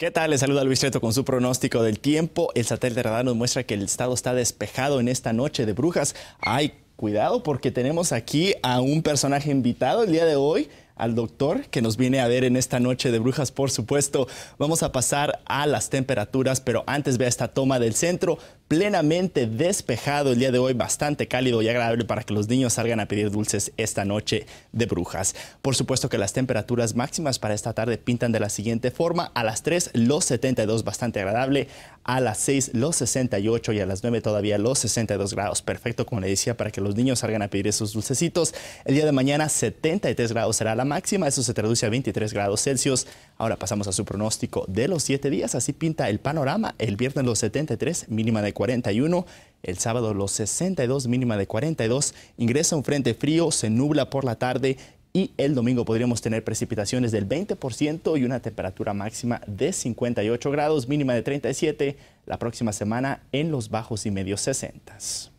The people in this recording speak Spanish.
¿Qué tal? Les saluda Luis Treto con su pronóstico del tiempo. El satélite radar nos muestra que el estado está despejado en esta noche de brujas. Ay, cuidado porque tenemos aquí a un personaje invitado el día de hoy al doctor que nos viene a ver en esta noche de brujas, por supuesto. Vamos a pasar a las temperaturas, pero antes vea esta toma del centro plenamente despejado el día de hoy, bastante cálido y agradable para que los niños salgan a pedir dulces esta noche de brujas. Por supuesto que las temperaturas máximas para esta tarde pintan de la siguiente forma. A las 3 los 72, bastante agradable. A las 6 los 68 y a las 9 todavía los 62 grados. Perfecto, como le decía, para que los niños salgan a pedir esos dulcecitos. El día de mañana 73 grados será la máxima, eso se traduce a 23 grados Celsius. Ahora pasamos a su pronóstico de los 7 días, así pinta el panorama. El viernes los 73, mínima de 41. El sábado los 62, mínima de 42. Ingresa un frente frío, se nubla por la tarde y el domingo podríamos tener precipitaciones del 20% y una temperatura máxima de 58 grados, mínima de 37, la próxima semana en los bajos y medios 60.